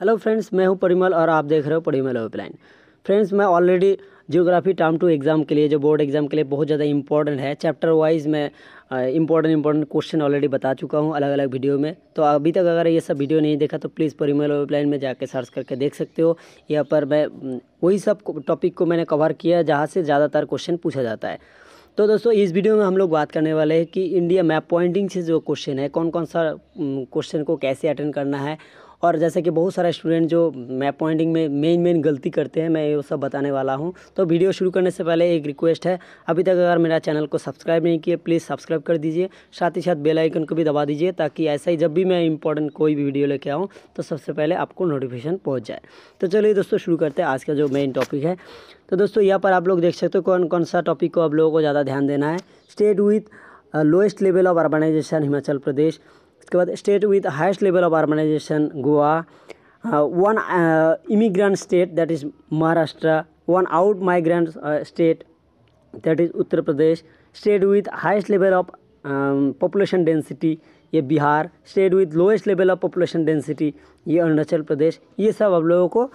hello friends मैं हूं परिमल और आप देख रहे हो परिमल हेल्पलाइन फ्रेंड्स मैं already geography term two exam के लिए जो बोर्ड एग्ज़ाम के लिए बहुत ज़्यादा इंपॉर्टेंट है चैप्टर वाइज मैं इंपॉर्टेंट इंपॉर्टेंट क्वेश्चन ऑलरेडी बता चुका हूँ अलग अलग वीडियो में तो अभी तक अगर ये सब वीडियो नहीं देखा तो प्लीज़ परिमल वेबलाइन में जाके सर्च करके देख सकते हो यहाँ पर मैं वही सब टॉपिक को मैंने कवर किया जहाँ से ज़्यादातर क्वेश्चन पूछा जाता है तो दोस्तों इस वीडियो में हम लोग बात करने वाले हैं कि इंडिया मैप पॉइंटिंग से जो क्वेश्चन है कौन कौन सा क्वेश्चन को कैसे अटेंड करना है और जैसे कि बहुत सारे स्टूडेंट जो मैप पॉइंटिंग में मेन मेन गलती करते हैं मैं ये सब बताने वाला हूँ तो वीडियो शुरू करने से पहले एक रिक्वेस्ट है अभी तक अगर मेरा चैनल को सब्सक्राइब नहीं किया प्लीज़ सब्सक्राइब कर दीजिए साथ ही साथ बेल आइकन को भी दबा दीजिए ताकि ऐसा ही जब भी मैं इंपॉर्टेंट कोई भी वीडियो लेके आऊँ तो सबसे पहले आपको नोटिफिकेशन पहुँच जाए तो चलिए दोस्तों शुरू करते हैं आज का जो मेन टॉपिक है तो दोस्तों यहाँ पर आप लोग देख सकते हो कौन कौन सा टॉपिक को आप लोगों को ज़्यादा ध्यान देना है state with lowest level of urbanisation Himachal Pradesh उसके बाद state with highest level of organisation Goa one immigrant state that is Maharashtra one out migrant state that is Uttar Pradesh state with highest level of population density ये Bihar state with lowest level of population density ये अरुणाचल प्रदेश ये सब आप लोगों को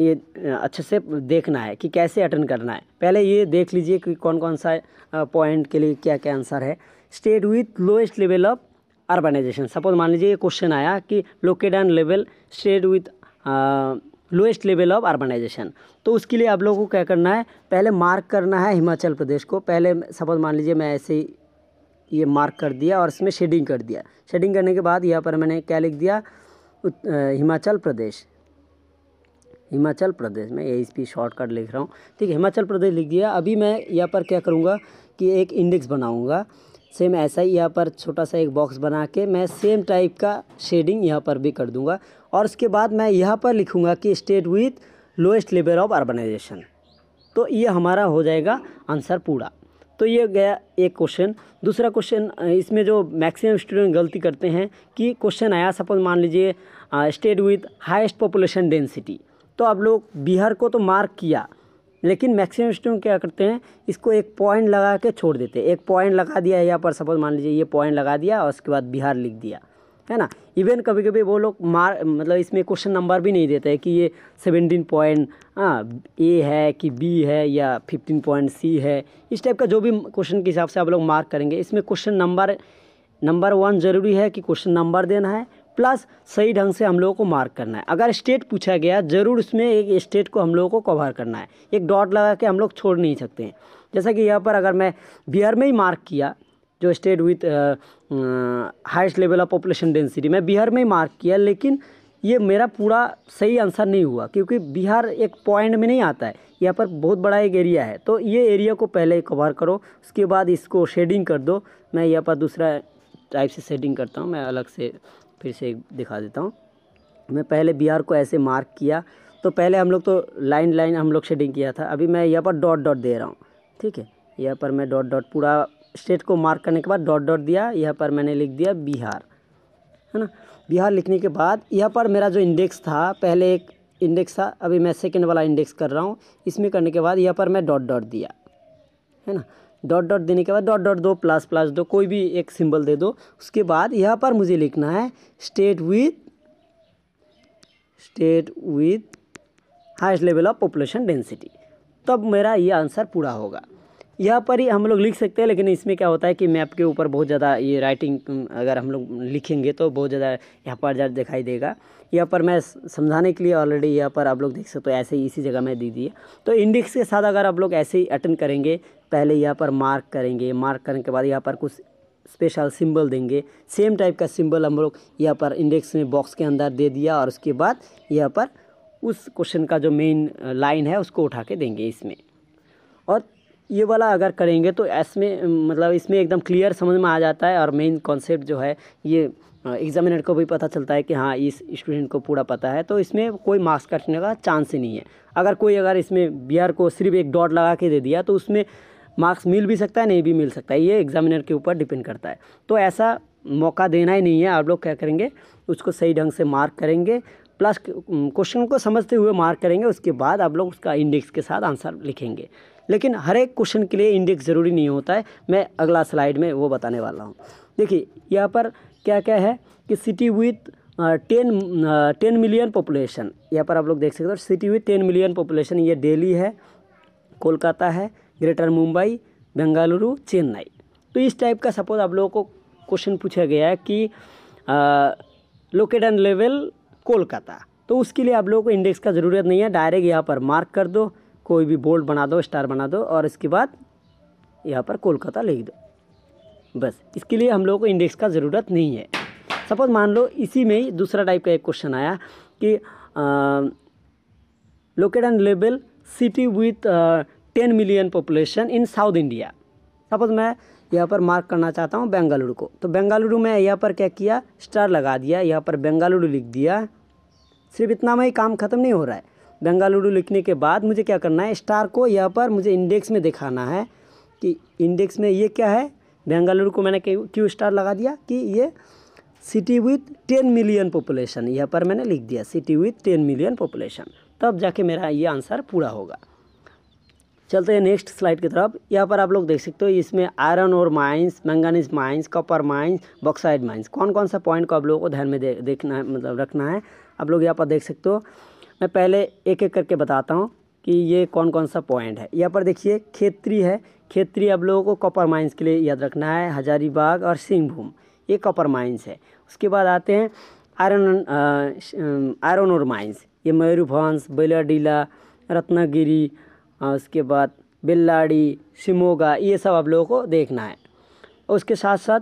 ये uh, अच्छे से देखना है कि कैसे अटेंड करना है पहले ये देख लीजिए कि कौन कौन सा पॉइंट uh, के लिए क्या क्या आंसर है state with lowest level of urbanisation suppose मान लीजिए क्वेश्चन आया कि locate and level state with lowest level of urbanisation तो उसके लिए आप लोगों को क्या करना है पहले मार्क करना है हिमाचल प्रदेश को पहले सपोज मान लीजिए मैं ऐसे ही ये मार्क कर दिया और इसमें शेडिंग कर दिया शेडिंग करने के बाद यहाँ पर मैंने क्या लिख दिया uh, हिमाचल प्रदेश हिमाचल प्रदेश में ए पी शॉर्टकट लिख रहा हूँ ठीक है हिमाचल प्रदेश लिख दिया अभी मैं यहाँ पर क्या करूँगा कि एक इंडेक्स बनाऊँगा सेम ऐसा ही यहाँ पर छोटा सा एक बॉक्स बना के मैं सेम टाइप का शेडिंग यहाँ पर भी कर दूँगा और उसके बाद मैं यहाँ पर लिखूँगा कि state with lowest level of urbanisation तो ये हमारा हो जाएगा आंसर पूरा तो ये गया एक क्वेश्चन दूसरा क्वेश्चन इसमें जो मैक्सिमम स्टूडेंट गलती करते हैं कि क्वेश्चन आया सपोज मान लीजिए state with highest population density तो आप लोग बिहार को तो मार्क किया लेकिन मैक्सिमम स्टूडेंट क्या करते हैं इसको एक पॉइंट लगा के छोड़ देते हैं एक पॉइंट लगा दिया है यहाँ पर सपोज मान लीजिए ये पॉइंट लगा दिया और उसके बाद बिहार लिख दिया है ना इवन कभी कभी वो लोग मार मतलब इसमें क्वेश्चन नंबर भी नहीं देते हैं कि ये सेवनटीन पॉइंट ए है कि बी है या फिफ्टीन पॉइंट सी है इस टाइप का जो भी क्वेश्चन के हिसाब से आप लोग मार्क करेंगे इसमें क्वेश्चन नंबर नंबर वन ज़रूरी है कि क्वेश्चन नंबर देना है प्लस सही ढंग से हम लोगों को मार्क करना है अगर स्टेट पूछा गया ज़रूर उसमें एक स्टेट को हम लोगों को कवर करना है एक डॉट लगा के हम लोग छोड़ नहीं सकते हैं जैसा कि यहाँ पर अगर मैं बिहार में ही मार्क किया जो state with highest level of population density मैं बिहार में ही मार्क किया लेकिन ये मेरा पूरा सही आंसर नहीं हुआ क्योंकि बिहार एक पॉइंट में नहीं आता है यहाँ पर बहुत बड़ा एक एरिया है तो ये एरिया को पहले कवर करो उसके बाद इसको शेडिंग कर दो मैं यहाँ पर दूसरा टाइप से शेडिंग करता हूँ मैं अलग से फिर से दिखा देता हूँ मैं पहले बिहार को ऐसे मार्क किया तो पहले हम लोग तो लाइन लाइन हम लोग शेडिंग किया था अभी मैं यहाँ पर डॉट डॉट दे रहा हूँ ठीक है यहाँ पर मैं डॉट डॉट पूरा स्टेट को मार्क करने के बाद डॉट डॉट दिया यहाँ पर मैंने लिख दिया बिहार है ना बिहार लिखने के बाद यहाँ पर मेरा जो इंडेक्स था पहले एक इंडेक्स था अभी मैं सेकेंड वाला इंडेक्स कर रहा हूँ इसमें करने के बाद यहाँ पर मैं डॉट डॉट दिया है ना डॉट डॉट देने के बाद डॉट डॉट दो प्लस प्लस दो कोई भी एक सिंबल दे दो उसके बाद यहाँ पर मुझे लिखना है state with state with highest level of population density तब मेरा ये आंसर पूरा होगा यहाँ पर ही हम लोग लिख सकते हैं लेकिन इसमें क्या होता है कि मैप के ऊपर बहुत ज़्यादा ये राइटिंग अगर हम लोग लिखेंगे तो बहुत ज़्यादा यहाँ पर दिखाई देगा यहाँ पर मैं समझाने के लिए ऑलरेडी यहाँ पर आप लोग देख सकते हो ऐसे ही इसी जगह मैं दी दी तो इंडेक्स के साथ अगर आप लोग ऐसे ही अटेंड करेंगे पहले यहाँ पर मार्क करेंगे मार्क करने के बाद यहाँ पर कुछ स्पेशल सिंबल देंगे सेम टाइप का सिंबल हम लोग यहाँ पर इंडेक्स में बॉक्स के अंदर दे दिया और उसके बाद यहाँ पर उस क्वेश्चन का जो मेन लाइन है उसको उठा के देंगे इसमें ये वाला अगर करेंगे तो इसमें मतलब इसमें एकदम क्लियर समझ में आ जाता है और मेन कॉन्सेप्ट जो है ये एग्जामिनर को भी पता चलता है कि हाँ इस स्टूडेंट को पूरा पता है तो इसमें कोई मार्क्स कटने का चांस ही नहीं है अगर कोई अगर इसमें बिहार को सिर्फ एक डॉट लगा के दे दिया तो उसमें मार्क्स मिल भी सकता है नहीं भी मिल सकता है ये एग्जामिनर के ऊपर डिपेंड करता है तो ऐसा मौका देना ही नहीं है आप लोग क्या करेंगे उसको सही ढंग से मार्क करेंगे प्लस क्वेश्चन को समझते हुए मार्क करेंगे उसके बाद आप लोग उसका इंडेक्स के साथ आंसर लिखेंगे लेकिन हर एक क्वेश्चन के लिए इंडेक्स ज़रूरी नहीं होता है मैं अगला स्लाइड में वो बताने वाला हूँ देखिए यहाँ पर क्या क्या है कि city with ten ten million population यहाँ पर आप लोग देख सकते हो city with ten million population ये दिल्ली है कोलकाता है ग्रेटर मुंबई बेंगालुरु चेन्नई तो इस टाइप का सपोज आप लोगों को क्वेश्चन पूछा गया है कि लोकेटन लेवल कोलकाता तो उसके लिए आप लोगों को इंडेक्स का ज़रूरत नहीं है डायरेक्ट यहाँ पर मार्क कर दो कोई भी बोल्ड बना दो स्टार बना दो और इसके बाद यहाँ पर कोलकाता लिख दो बस इसके लिए हम लोगों को इंडेक्स का ज़रूरत नहीं है सपोज मान लो इसी में ही दूसरा टाइप का एक क्वेश्चन आया कि locate and label city with ten million population in south India suppose मैं यहाँ पर मार्क करना चाहता हूँ बेंगालुरु को तो बेंगालुरु में यहाँ पर क्या किया स्टार लगा दिया यहाँ पर बेंगालुरु लिख दिया सिर्फ इतना में ही काम ख़त्म नहीं हो रहा है बेंगालुरु लिखने के बाद मुझे क्या करना है स्टार को यहाँ पर मुझे इंडेक्स में दिखाना है कि इंडेक्स में ये क्या है बेंगालुरु को मैंने क्यों स्टार लगा दिया कि ये city with ten million population यहाँ पर मैंने लिख दिया city with ten million population तब जाके मेरा ये आंसर पूरा होगा चलते हैं नेक्स्ट स्लाइड की तरफ यहाँ पर आप लोग देख सकते हो इसमें आयरन और mines manganese mines copper mines bauxite mines कौन कौन सा पॉइंट को आप लोगों को ध्यान में दे, देखना है मतलब रखना है आप लोग यहाँ पर देख सकते हो मैं पहले एक एक करके बताता हूँ कि ये कौन कौन सा पॉइंट है यहाँ पर देखिए खेतरी है खेतरी आप लोगों को कॉपर माइंस के लिए याद रखना है हजारीबाग और सिंहभूम ये कॉपर माइंस है उसके बाद आते हैं आयरन आयरन और माइंस ये मयूरभंस बेलाडीला रत्नागिरी उसके बाद बेल्लाड़ी सिमोगा ये सब आप लोगों को देखना है उसके साथ साथ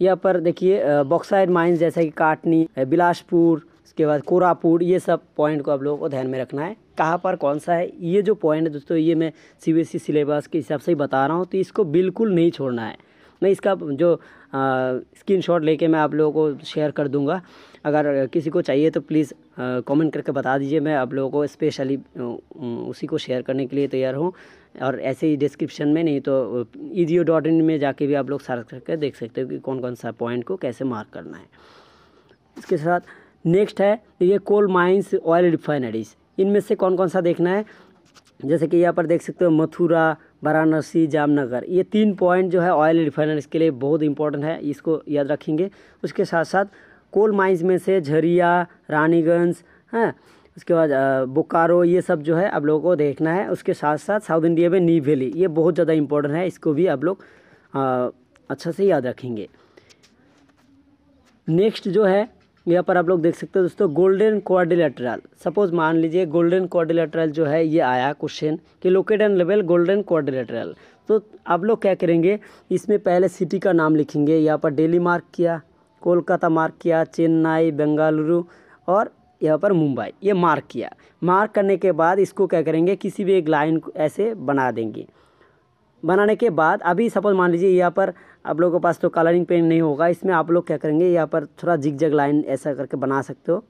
यहाँ पर देखिए बॉक्साइड माइंस जैसे कि काटनी बिलासपुर उसके बाद कोरापुर ये सब पॉइंट को आप लोगों को ध्यान में रखना है कहाँ पर कौन सा है ये जो पॉइंट है दोस्तों ये मैं सीबीएसई सिलेबस e के हिसाब से ही बता रहा हूँ तो इसको बिल्कुल नहीं छोड़ना है मैं इसका जो स्क्रीन शॉट लेके मैं आप लोगों को शेयर कर दूंगा अगर किसी को चाहिए तो प्लीज़ कमेंट करके बता दीजिए मैं आप लोगों को स्पेशली उसी को शेयर करने के लिए तैयार हूँ और ऐसे ही डिस्क्रिप्शन में नहीं तो ई डॉट इन में जाके भी आप लोग सर्च करके देख सकते हो कि कौन कौन सा पॉइंट को कैसे मार्क करना है इसके साथ नेक्स्ट है ये कोल माइंस ऑयल रिफाइनरीज इनमें से कौन कौन सा देखना है जैसे कि यहाँ पर देख सकते हो मथुरा वाराणसी जामनगर ये तीन पॉइंट जो है ऑयल रिफाइनरीज के लिए बहुत इंपॉर्टेंट है इसको याद रखेंगे उसके साथ साथ कोल माइंस में से झरिया रानीगंज हैं हाँ, उसके बाद बोकारो ये सब जो है आप लोगों को देखना है उसके साथ साथ साउथ इंडिया में नी वैली ये बहुत ज़्यादा इंपॉर्टेंट है इसको भी आप लोग अच्छा से याद रखेंगे नेक्स्ट जो है यहाँ पर आप लोग देख सकते हो दोस्तों गोल्डन क्वारिलेटरल सपोज मान लीजिए गोल्डन क्वारिलेटरल जो है ये आया क्वेश्चन कि लोकेट एंड लेवल गोल्डन क्वारिलेटरल तो आप लोग क्या करेंगे इसमें पहले सिटी का नाम लिखेंगे यहाँ पर डेली मार्क किया कोलकाता मार्क किया चेन्नई बेंगालुरु और यहाँ पर मुंबई ये मार्क किया मार्क करने के बाद इसको क्या करेंगे किसी भी एक लाइन को ऐसे बना देंगे बनाने के बाद अभी सपोज मान लीजिए यहाँ पर आप लोगों के पास तो कलरिंग पेन नहीं होगा इसमें आप लोग क्या करेंगे यहाँ पर थोड़ा जिग जग लाइन ऐसा करके बना सकते हो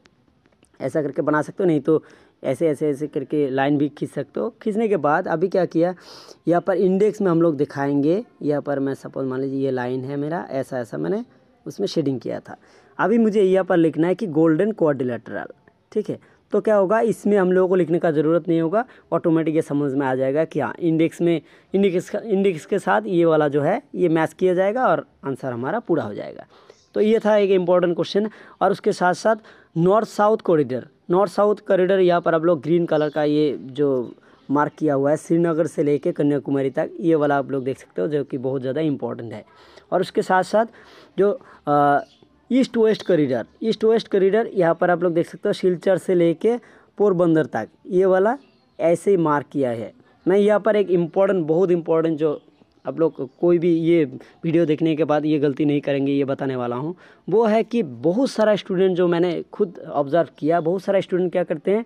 ऐसा करके बना सकते हो नहीं तो ऐसे ऐसे ऐसे करके लाइन भी खींच सकते हो खींचने के बाद अभी क्या किया यहाँ पर इंडेक्स में हम लोग दिखाएंगे यहाँ पर मैं सपोज मान लीजिए ये लाइन है मेरा ऐसा ऐसा मैंने उसमें शेडिंग किया था अभी मुझे यहाँ पर लिखना है कि गोल्डन क्वाड्रिलेटरल ठीक है तो क्या होगा इसमें हम लोगों को लिखने का ज़रूरत नहीं होगा ऑटोमेटिक ये समझ में आ जाएगा कि हाँ इंडेक्स में इंडेक्स इंडेक्स के साथ ये वाला जो है ये मैच किया जाएगा और आंसर हमारा पूरा हो जाएगा तो ये था एक इम्पॉर्टेंट क्वेश्चन और उसके साथ साथ north south corridor north south corridor यहाँ पर आप लोग ग्रीन कलर का ये जो मार्क किया हुआ है श्रीनगर से लेके कन्याकुमारी तक ये वाला आप लोग देख सकते हो जो कि बहुत ज़्यादा इम्पॉर्टेंट है और उसके साथ साथ जो आ, east west corridor east west corridor यहाँ पर आप लोग देख सकते हो सिलचर से लेके पोरबंदर तक ये वाला ऐसे ही मार्क किया है मैं यहाँ पर एक इम्पोर्टेंट बहुत इम्पोर्टेंट जो आप लोग कोई भी ये वीडियो देखने के बाद ये गलती नहीं करेंगे ये बताने वाला हूँ वो है कि बहुत सारा स्टूडेंट जो मैंने खुद ऑब्ज़र्व किया बहुत सारा स्टूडेंट क्या करते हैं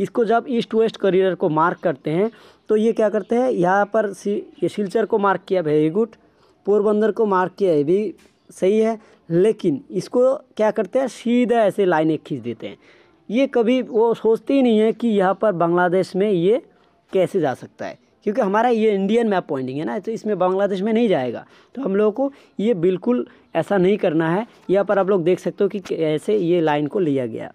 इसको जब ईस्ट वेस्ट करियर को मार्क करते हैं तो ये क्या करते हैं यहाँ पर ये सिलचर को मार्क किया वेरी गुड पोरबंदर को मार्क किया ये भी सही है लेकिन इसको क्या करते हैं सीधा ऐसे लाइनें खींच देते हैं ये कभी वो सोचते ही नहीं है कि यहाँ पर बांग्लादेश में ये कैसे जा सकता है क्योंकि हमारा ये इंडियन मैप पॉइंटिंग है ना तो इसमें बांग्लादेश में नहीं जाएगा तो हम लोगों को ये बिल्कुल ऐसा नहीं करना है यहाँ पर आप लोग देख सकते हो कि ऐसे ये लाइन को लिया गया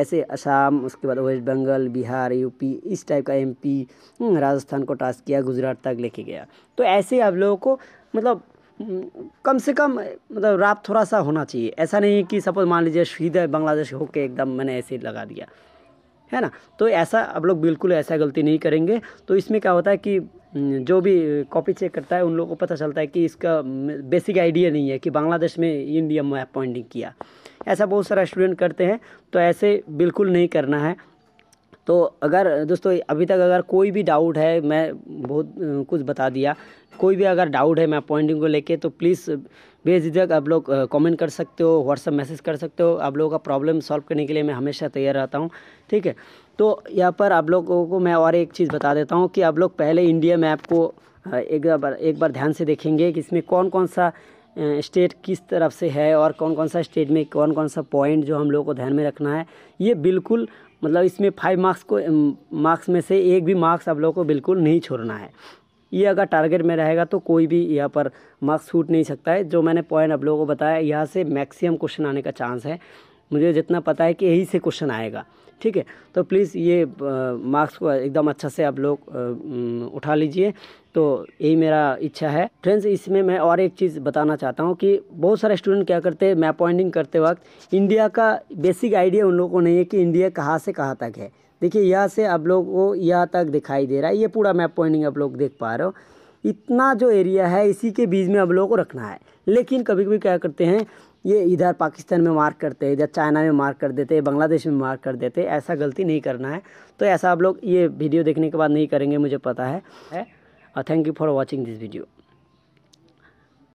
ऐसे असम उसके बाद वेस्ट बंगाल बिहार यूपी इस टाइप का एमपी हम्म, राजस्थान को टास्क किया गुजरात तक लेके गया तो ऐसे आप लोगों को मतलब कम से कम मतलब रात थोड़ा सा होना चाहिए ऐसा नहीं कि सपोज मान लीजिए सीधे बांग्लादेश होके एकदम मैंने ऐसे ही लगा दिया है ना तो ऐसा आप लोग बिल्कुल ऐसा गलती नहीं करेंगे तो इसमें क्या होता है कि जो भी कॉपी चेक करता है उन लोगों को पता चलता है कि इसका बेसिक आइडिया नहीं है कि बांग्लादेश में इंडिया मैप पॉइंटिंग किया ऐसा बहुत सारा स्टूडेंट करते हैं तो ऐसे बिल्कुल नहीं करना है तो अगर दोस्तों अभी तक अगर कोई भी डाउट है मैं बहुत कुछ बता दिया कोई भी अगर डाउट है मैं अपॉइंटिंग को लेके तो प्लीज़ बेझिझक आप लोग कमेंट कर सकते हो व्हाट्सअप मैसेज कर सकते हो आप लोगों का प्रॉब्लम सॉल्व करने के लिए मैं हमेशा तैयार रहता हूँ ठीक है तो यहाँ पर आप लोगों को मैं और एक चीज़ बता देता हूँ कि आप लोग पहले इंडिया मैप को एक बार एक बार ध्यान से देखेंगे कि इसमें कौन कौन सा स्टेट किस तरफ से है और कौन कौन सा स्टेट में कौन कौन सा पॉइंट जो हम लोगों को ध्यान में रखना है ये बिल्कुल मतलब इसमें फाइव मार्क्स को मार्क्स में से एक भी मार्क्स आप लोगों को बिल्कुल नहीं छोड़ना है ये अगर टारगेट में रहेगा तो कोई भी यहाँ पर मार्क्स छूट नहीं सकता है जो मैंने पॉइंट आप लोगों को बताया यहाँ से मैक्सिमम क्वेश्चन आने का चांस है मुझे जितना पता है कि यही से क्वेश्चन आएगा ठीक है तो प्लीज़ ये मार्क्स को एकदम अच्छा से आप लोग उठा लीजिए तो यही मेरा इच्छा है फ्रेंड्स इसमें मैं और एक चीज़ बताना चाहता हूँ कि बहुत सारे स्टूडेंट क्या करते हैं मैप पॉइंटिंग करते वक्त इंडिया का बेसिक आइडिया उन लोगों को नहीं है कि इंडिया कहाँ से कहाँ तक है देखिए यहाँ से आप लोग को यहाँ तक दिखाई दे रहा है ये पूरा मैप पॉइंटिंग आप लोग देख पा रहे हो इतना जो एरिया है इसी के बीच में आप लोगों को रखना है लेकिन कभी कभी क्या करते हैं ये इधर पाकिस्तान में मार्क करते हैं इधर चाइना में मार्क कर देते बांग्लादेश में मार्क कर देते ऐसा गलती नहीं करना है तो ऐसा आप लोग ये वीडियो देखने के बाद नहीं करेंगे मुझे पता है thank you for watching this video